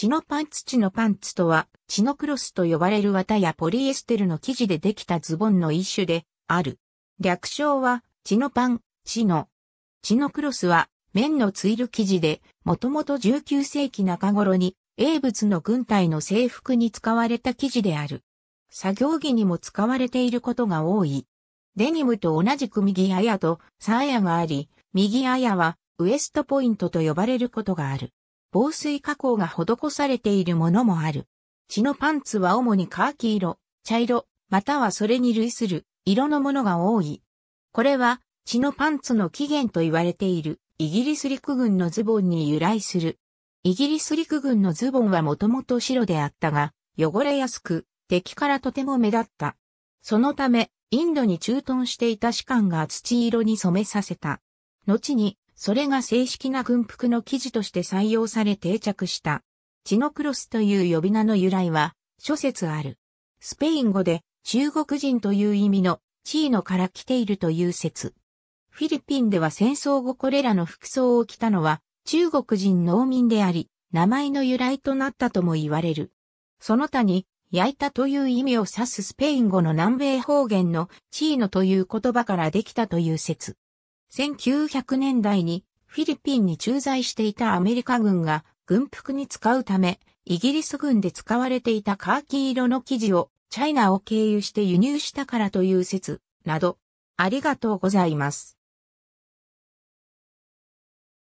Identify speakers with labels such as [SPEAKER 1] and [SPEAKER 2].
[SPEAKER 1] 血のパンツ血のパンツとは、血のクロスと呼ばれる綿やポリエステルの生地でできたズボンの一種である。略称は、血のパン、血の。血のクロスは、綿のツイル生地で、もともと19世紀中頃に、英仏の軍隊の制服に使われた生地である。作業着にも使われていることが多い。デニムと同じく右綾とーヤがあり、右綾はウエストポイントと呼ばれることがある。防水加工が施されているものもある。血のパンツは主にカーキ色、茶色、またはそれに類する色のものが多い。これは血のパンツの起源と言われているイギリス陸軍のズボンに由来する。イギリス陸軍のズボンはもともと白であったが、汚れやすく、敵からとても目立った。そのため、インドに駐屯していた士官が土色に染めさせた。後に、それが正式な軍服の生地として採用され定着した。チノクロスという呼び名の由来は諸説ある。スペイン語で中国人という意味のチーノから来ているという説。フィリピンでは戦争後これらの服装を着たのは中国人農民であり、名前の由来となったとも言われる。その他に、焼いたという意味を指すスペイン語の南米方言のチーノという言葉からできたという説。1900年代にフィリピンに駐在していたアメリカ軍が軍服に使うため、イギリス軍で使われていたカーキ色の生地をチャイナを経由して輸入したからという説など、ありがとうございます。